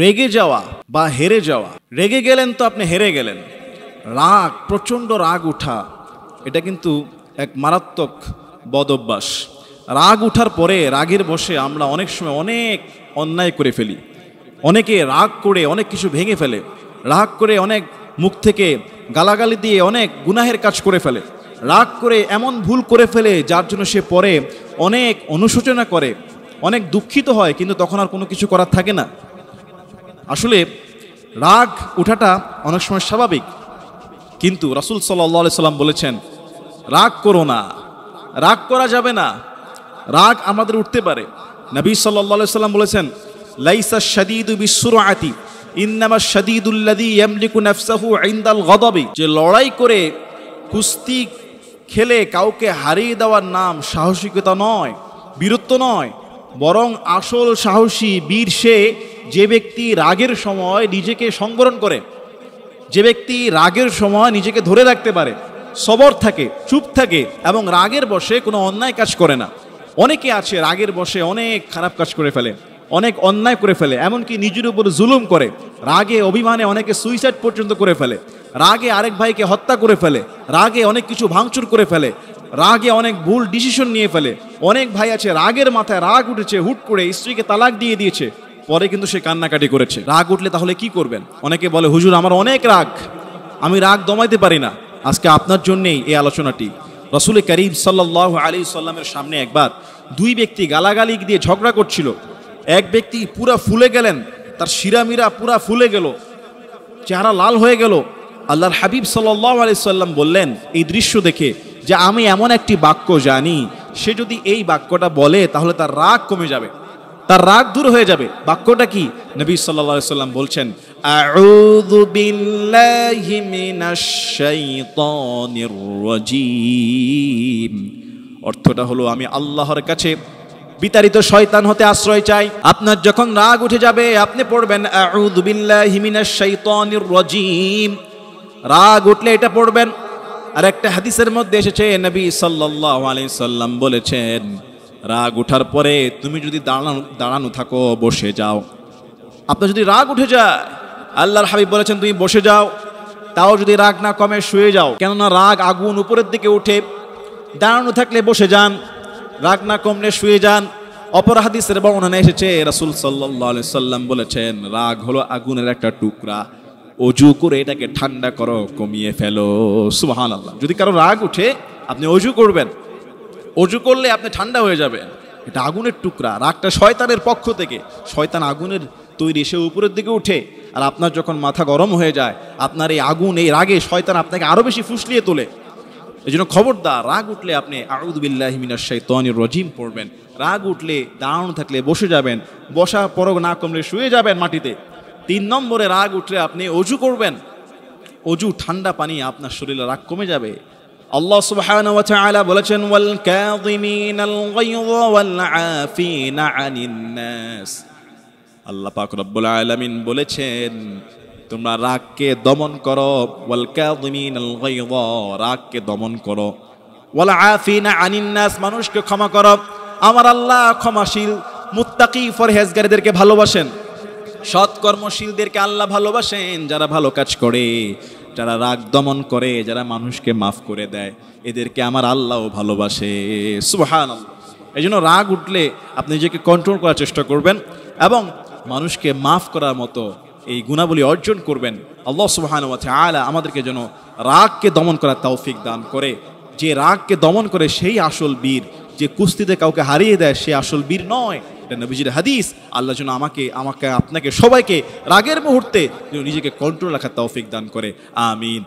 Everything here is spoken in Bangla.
রেগে যাওয়া বা হেরে যাওয়া রেগে গেলেন তো আপনি হেরে গেলেন রাগ প্রচণ্ড রাগ উঠা এটা কিন্তু এক মারাত্মক বদ অভ্যাস রাগ উঠার পরে রাগের বসে আমরা অনেক সময় অনেক অন্যায় করে ফেলি অনেকে রাগ করে অনেক কিছু ভেঙে ফেলে রাগ করে অনেক মুখ থেকে গালাগালি দিয়ে অনেক গুনাহের কাজ করে ফেলে রাগ করে এমন ভুল করে ফেলে যার জন্য সে পরে অনেক অনুশোচনা করে অনেক দুঃখিত হয় কিন্তু তখন আর কোনো কিছু করার থাকে না আসলে রাগ উঠাটা অনেক সময় স্বাভাবিক কিন্তু রাসুল সাল্লা সাল্লাম বলেছেন রাগ করো না রাগ করা যাবে না রাগ আমাদের উঠতে পারে নবী সাল্লা সাল্লাম বলেছেন লাইসা শাদিদু বিশ্বর আতি ইন্নামা শাদিদুল্লাদি ইয়ামলিকু নাফসাহু আইন্দাল গদবি যে লড়াই করে কুস্তি খেলে কাউকে হারিয়ে দেওয়ার নাম সাহসিকতা নয় বীরত্ব নয় বরং আসল সাহসী বীর সে যে ব্যক্তি রাগের সময় নিজেকে সংবরণ করে যে ব্যক্তি রাগের সময় নিজেকে ধরে রাখতে পারে সবর থাকে চুপ থাকে এবং রাগের বসে কোনো অন্যায় কাজ করে না অনেকে আছে রাগের বসে অনেক খারাপ কাজ করে ফেলে অনেক অন্যায় করে ফেলে এমনকি নিজের উপর জুলুম করে রাগে অভিমানে অনেকে সুইসাইড পর্যন্ত করে ফেলে রাগে আরেক ভাইকে হত্যা করে ফেলে রাগে অনেক কিছু ভাঙচুর করে ফেলে রাগে অনেক ভুল ডিসিশন নিয়ে ফেলে অনেক ভাই আছে রাগের মাথায় রাগ উঠেছে হুট করে স্ত্রীকে তালাক দিয়ে দিয়েছে পরে কিন্তু সে কান্নাকাটি করেছে রাগ উঠলে তাহলে কি করবেন অনেকে বলে হুজুর আমার অনেক রাগ আমি রাগ দমাইতে পারি না আজকে আপনার জন্যেই এই আলোচনাটি রসুল করিম সাল্লাহ আলী সাল্লামের সামনে একবার দুই ব্যক্তি গালাগালি দিয়ে ঝগড়া করছিল এক ব্যক্তি পুরা ফুলে গেলেন তার শিরামিরা পুরা ফুলে গেল চেহারা লাল হয়ে গেল আল্লাহর হাবিব সাল্লাহ আলি সাল্লাম বললেন এই দৃশ্য দেখে যে আমি এমন একটি বাক্য জানি সে যদি এই বাক্যটা বলে তাহলে তার রাগ কমে যাবে তার রাগ দূর হয়ে যাবে বাক্যটা কি নবী সাল্লা সাল্লাম বলছেন أعوذ بالله من الشيطان الرجيم অর্থটা হলো আমি আল্লাহর কাছে বিতাড়িত শয়তান হতে আশ্রয় চাই আপনার যখন রাগ উঠে যাবে আপনি পড়বেন আউযু বিল্লাহি মিনাশ শাইতানির রাজিম রাগ উঠলে এটা পড়বেন আর একটা হাদিসের মধ্যে এসেছে নবী সাল্লাল্লাহু আলাইহি সাল্লাম বলেছেন রাগ ওঠার পরে তুমি যদি দাঁড়ানো দাঁড়ানো থাকো বসে যাও আপনার যদি রাগ উঠে যায় আল্লাহর হাবিব বলেছেন তুমি বসে যাও তাও যদি রাগ না কমে শুয়ে যাও কেননা রাগ আগুন উপরের দিকে উঠে দাঁড়ানো থাকলে বসে যান রাগ না কমলে শুয়ে যান অপর বর্ণনা এসেছে রাসুল সাল্লি সাল্লাম বলেছেন রাগ হলো আগুনের একটা টুকরা অজু করে এটাকে ঠান্ডা করো কমিয়ে ফেলো সুহান আল্লাহ যদি কারো রাগ উঠে আপনি অজু করবেন অজু করলে আপনি ঠান্ডা হয়ে যাবেন এটা আগুনের টুকরা রাগটা শয়তানের পক্ষ থেকে শয়তান আগুনের তৈরি সে উপরের দিকে উঠে আর আপনার যখন মাথা গরম হয়ে যায় আপনার এই আগুন এই রাগে শয়তান আপনাকে আরও বেশি ফুসলিয়ে তোলে এই জন্য খবরদার রাগ উঠলে আপনি আউদুবিল্লাহ মিনার শৈতনির রজিম পড়বেন রাগ উঠলে দাঁড়ানো থাকলে বসে যাবেন বসা পরগ না কমলে শুয়ে যাবেন মাটিতে তিন নম্বরে রাগ উঠলে আপনি অজু করবেন অজু ঠান্ডা পানি আপনার শরীরে রাগ কমে যাবে আল্লাহ সুবহান ওয়া তাআলা বলেছেন ওয়াল আল গায়য ওয়াল আফিনা আনিন নাস আল্লাহ পাক রব্বুল আলামিন বলেছেন তোমরা রাগকে দমন করো ওয়াল আল গায়য রাগকে দমন করো ওয়াল আফিনা আনিন নাস মানুষকে ক্ষমা করো আমার আল্লাহ ক্ষমাশীল মুত্তাকি ফরহেজগারীদেরকে ভালোবাসেন সৎকর্মশীলদেরকে আল্লাহ ভালোবাসেন যারা ভালো কাজ করে যারা রাগ দমন করে যারা মানুষকে মাফ করে দেয় এদেরকে আমার আল্লাহও ভালোবাসে সুহান এই জন্য রাগ উঠলে আপনি নিজেকে কন্ট্রোল করার চেষ্টা করবেন এবং মানুষকে মাফ করার মতো এই গুণাবলী অর্জন করবেন আল্লাহ সুহান আয়লা আমাদেরকে যেন রাগকে দমন করার তৌফিক দান করে যে রাগকে দমন করে সেই আসল বীর যে কুস্তিতে কাউকে হারিয়ে দেয় সে আসল বীর নয় একটা নবীজির হাদিস আল্লাহ যেন আমাকে আমাকে আপনাকে সবাইকে রাগের মুহূর্তে নিজেকে কন্ট্রোল রাখার তৌফিক দান করে আমিন